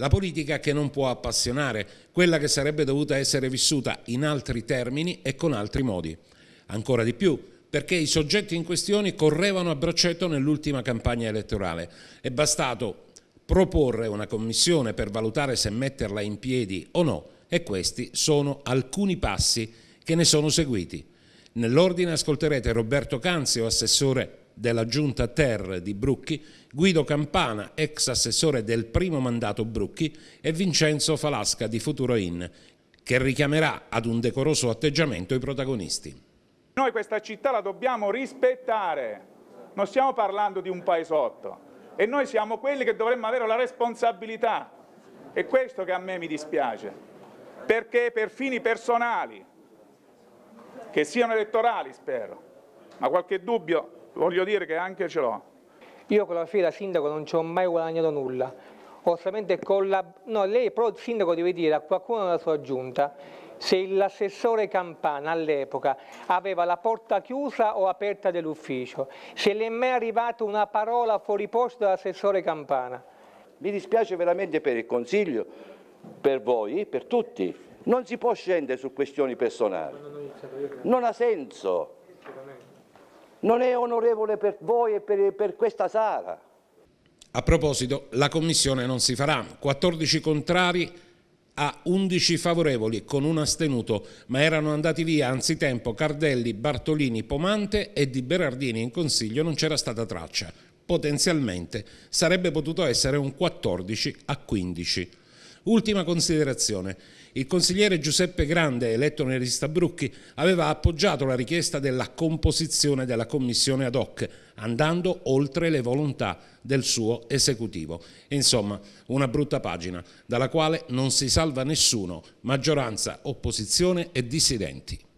La politica che non può appassionare, quella che sarebbe dovuta essere vissuta in altri termini e con altri modi. Ancora di più, perché i soggetti in questione correvano a braccetto nell'ultima campagna elettorale. È bastato proporre una commissione per valutare se metterla in piedi o no e questi sono alcuni passi che ne sono seguiti. Nell'ordine ascolterete Roberto Canzio, assessore della giunta Ter di Brucchi, Guido Campana, ex assessore del primo mandato Brucchi, e Vincenzo Falasca di Futuro In, che richiamerà ad un decoroso atteggiamento i protagonisti. Noi questa città la dobbiamo rispettare, non stiamo parlando di un paesotto e noi siamo quelli che dovremmo avere la responsabilità. È questo che a me mi dispiace, perché per fini personali, che siano elettorali spero, ma qualche dubbio voglio dire che anche ce l'ho. Io con la fiera sindaco non ci ho mai guadagnato nulla, ho solamente collaborato, no lei però il sindaco deve dire a qualcuno della sua giunta se l'assessore Campana all'epoca aveva la porta chiusa o aperta dell'ufficio, se le è mai arrivata una parola fuori posto dall'assessore Campana. Mi dispiace veramente per il Consiglio, per voi, per tutti. Non si può scendere su questioni personali. Non ha senso non è onorevole per voi e per, per questa sala. A proposito, la commissione non si farà. 14 contrari a 11 favorevoli con un astenuto, ma erano andati via anzitempo Cardelli, Bartolini, Pomante e di Berardini in consiglio non c'era stata traccia. Potenzialmente sarebbe potuto essere un 14 a 15. Ultima considerazione. Il consigliere Giuseppe Grande, eletto nel Brucchi, aveva appoggiato la richiesta della composizione della commissione ad hoc, andando oltre le volontà del suo esecutivo. Insomma, una brutta pagina dalla quale non si salva nessuno, maggioranza, opposizione e dissidenti.